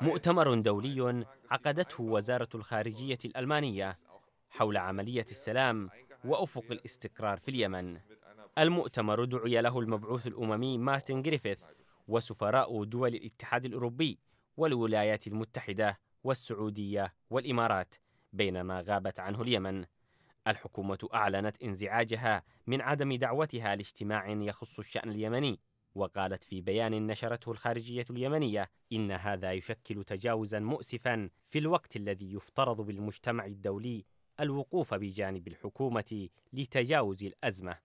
مؤتمر دولي عقدته وزارة الخارجية الألمانية حول عملية السلام وأفق الاستقرار في اليمن. المؤتمر دعي له المبعوث الأممي مارتن جريفيث وسفراء دول الاتحاد الأوروبي والولايات المتحدة والسعودية والإمارات بينما غابت عنه اليمن. الحكومة أعلنت انزعاجها من عدم دعوتها لاجتماع يخص الشأن اليمني وقالت في بيان نشرته الخارجية اليمنية إن هذا يشكل تجاوزا مؤسفا في الوقت الذي يفترض بالمجتمع الدولي الوقوف بجانب الحكومة لتجاوز الأزمة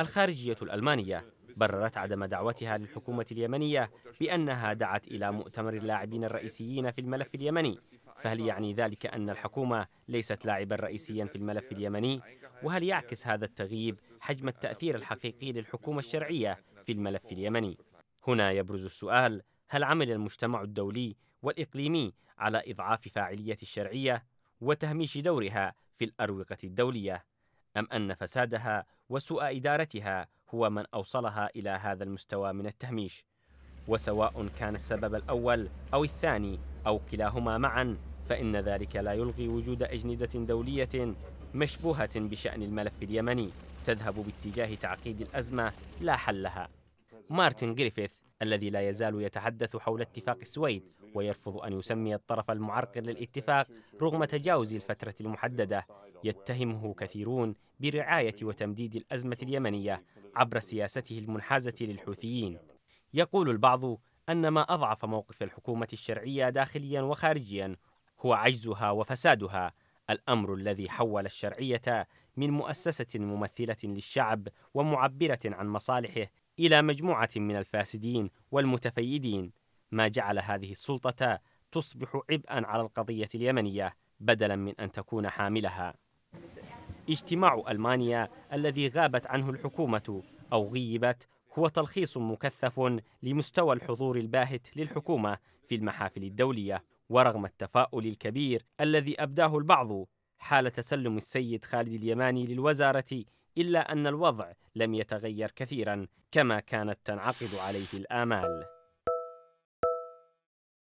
الخارجية الألمانية بررت عدم دعوتها للحكومة اليمنية بأنها دعت إلى مؤتمر اللاعبين الرئيسيين في الملف اليمني فهل يعني ذلك أن الحكومة ليست لاعبا رئيسيا في الملف اليمني؟ وهل يعكس هذا التغييب حجم التأثير الحقيقي للحكومة الشرعية في الملف اليمني هنا يبرز السؤال هل عمل المجتمع الدولي والإقليمي على إضعاف فاعلية الشرعية وتهميش دورها في الأروقة الدولية أم أن فسادها وسوء إدارتها هو من أوصلها إلى هذا المستوى من التهميش وسواء كان السبب الأول أو الثاني أو كلاهما معا فإن ذلك لا يلغي وجود أجندة دولية مشبوهة بشأن الملف اليمني تذهب باتجاه تعقيد الأزمة لا حل لها مارتن جريفيث الذي لا يزال يتحدث حول اتفاق السويد ويرفض أن يسمي الطرف المعرقل للاتفاق رغم تجاوز الفترة المحددة يتهمه كثيرون برعاية وتمديد الأزمة اليمنية عبر سياسته المنحازة للحوثيين يقول البعض أن ما أضعف موقف الحكومة الشرعية داخليا وخارجيا هو عجزها وفسادها الامر الذي حول الشرعيه من مؤسسه ممثله للشعب ومعبره عن مصالحه الى مجموعه من الفاسدين والمتفيدين ما جعل هذه السلطه تصبح عبئا على القضيه اليمنيه بدلا من ان تكون حاملها اجتماع المانيا الذي غابت عنه الحكومه او غيبت هو تلخيص مكثف لمستوى الحضور الباهت للحكومه في المحافل الدوليه ورغم التفاؤل الكبير الذي أبداه البعض حال تسلم السيد خالد اليماني للوزارة إلا أن الوضع لم يتغير كثيرا كما كانت تنعقد عليه الآمال